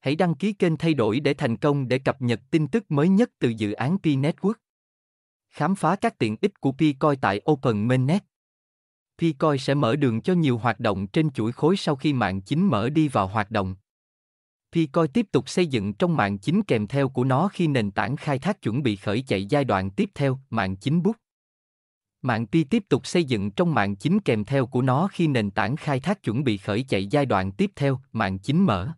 hãy đăng ký kênh thay đổi để thành công để cập nhật tin tức mới nhất từ dự án Pi Network. Khám phá các tiện ích của Pi Picoin tại Open Mainnet. Pi Picoin sẽ mở đường cho nhiều hoạt động trên chuỗi khối sau khi mạng chính mở đi vào hoạt động. Pi Picoin tiếp tục xây dựng trong mạng chính kèm theo của nó khi nền tảng khai thác chuẩn bị khởi chạy giai đoạn tiếp theo, mạng chính bút. Mạng Pi tiếp tục xây dựng trong mạng chính kèm theo của nó khi nền tảng khai thác chuẩn bị khởi chạy giai đoạn tiếp theo, mạng chính mở.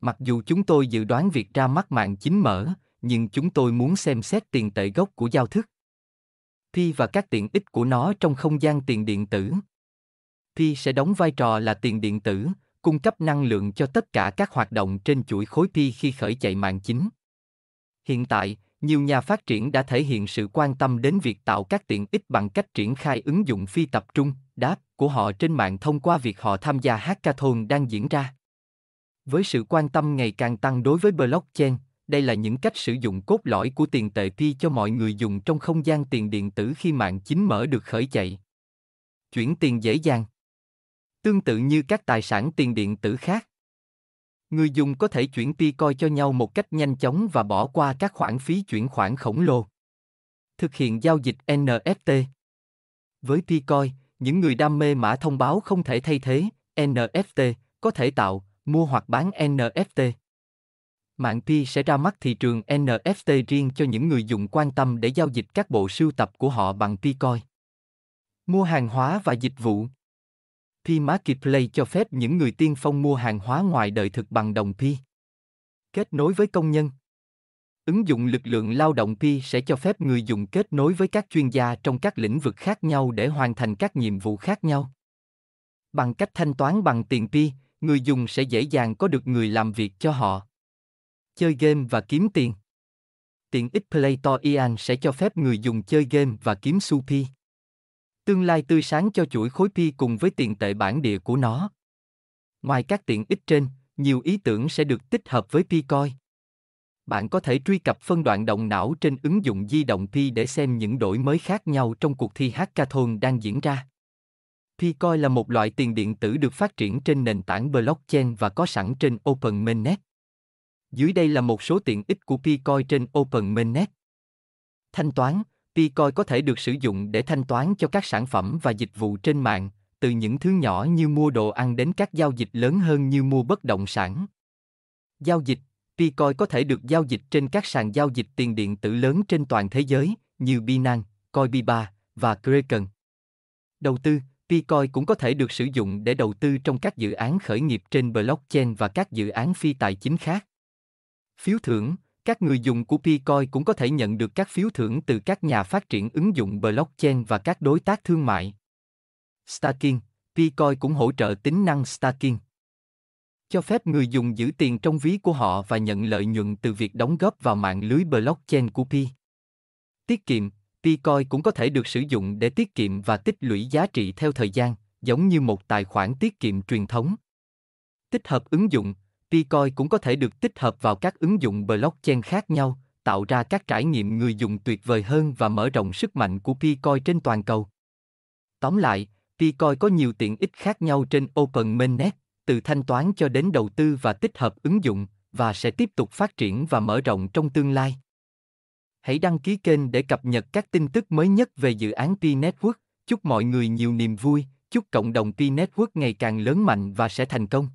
Mặc dù chúng tôi dự đoán việc ra mắt mạng chính mở, nhưng chúng tôi muốn xem xét tiền tệ gốc của giao thức. Pi và các tiện ích của nó trong không gian tiền điện tử. Pi sẽ đóng vai trò là tiền điện tử, cung cấp năng lượng cho tất cả các hoạt động trên chuỗi khối Pi khi khởi chạy mạng chính. Hiện tại, nhiều nhà phát triển đã thể hiện sự quan tâm đến việc tạo các tiện ích bằng cách triển khai ứng dụng phi tập trung, đáp, của họ trên mạng thông qua việc họ tham gia hackathon đang diễn ra. Với sự quan tâm ngày càng tăng đối với blockchain, đây là những cách sử dụng cốt lõi của tiền tệ pi cho mọi người dùng trong không gian tiền điện tử khi mạng chính mở được khởi chạy. Chuyển tiền dễ dàng. Tương tự như các tài sản tiền điện tử khác, người dùng có thể chuyển pi coi cho nhau một cách nhanh chóng và bỏ qua các khoản phí chuyển khoản khổng lồ. Thực hiện giao dịch NFT. Với pi coi, những người đam mê mã thông báo không thể thay thế, NFT có thể tạo mua hoặc bán NFT. Mạng Pi sẽ ra mắt thị trường NFT riêng cho những người dùng quan tâm để giao dịch các bộ sưu tập của họ bằng Picoin. Mua hàng hóa và dịch vụ. Pi Marketplace cho phép những người tiên phong mua hàng hóa ngoài đời thực bằng đồng Pi. Kết nối với công nhân. Ứng dụng lực lượng lao động Pi sẽ cho phép người dùng kết nối với các chuyên gia trong các lĩnh vực khác nhau để hoàn thành các nhiệm vụ khác nhau. Bằng cách thanh toán bằng tiền Pi, người dùng sẽ dễ dàng có được người làm việc cho họ. Chơi game và kiếm tiền Tiện ích Play Store IAN sẽ cho phép người dùng chơi game và kiếm su pi. Tương lai tươi sáng cho chuỗi khối pi cùng với tiền tệ bản địa của nó. Ngoài các tiện ích trên, nhiều ý tưởng sẽ được tích hợp với Picoin. Bạn có thể truy cập phân đoạn động não trên ứng dụng di động Pi để xem những đổi mới khác nhau trong cuộc thi hackathon đang diễn ra. Pi coi là một loại tiền điện tử được phát triển trên nền tảng blockchain và có sẵn trên Open Mainnet. Dưới đây là một số tiện ích của Pi coi trên Open Mainnet: Thanh toán, Pi coi có thể được sử dụng để thanh toán cho các sản phẩm và dịch vụ trên mạng, từ những thứ nhỏ như mua đồ ăn đến các giao dịch lớn hơn như mua bất động sản. Giao dịch, Pi coi có thể được giao dịch trên các sàn giao dịch tiền điện tử lớn trên toàn thế giới như Binance, Coinbase và Kraken. Đầu tư, Bitcoin cũng có thể được sử dụng để đầu tư trong các dự án khởi nghiệp trên blockchain và các dự án phi tài chính khác. Phiếu thưởng các người dùng của Picoin cũng có thể nhận được các phiếu thưởng từ các nhà phát triển ứng dụng blockchain và các đối tác thương mại. Staking, Picoin cũng hỗ trợ tính năng staking cho phép người dùng giữ tiền trong ví của họ và nhận lợi nhuận từ việc đóng góp vào mạng lưới blockchain của Pi. Tiết kiệm, Bitcoin cũng có thể được sử dụng để tiết kiệm và tích lũy giá trị theo thời gian, giống như một tài khoản tiết kiệm truyền thống. Tích hợp ứng dụng, Bitcoin cũng có thể được tích hợp vào các ứng dụng blockchain khác nhau, tạo ra các trải nghiệm người dùng tuyệt vời hơn và mở rộng sức mạnh của Bitcoin trên toàn cầu. Tóm lại, Bitcoin có nhiều tiện ích khác nhau trên Open Mainnet, từ thanh toán cho đến đầu tư và tích hợp ứng dụng, và sẽ tiếp tục phát triển và mở rộng trong tương lai. Hãy đăng ký kênh để cập nhật các tin tức mới nhất về dự án Pi Network. Chúc mọi người nhiều niềm vui, chúc cộng đồng Pi Network ngày càng lớn mạnh và sẽ thành công.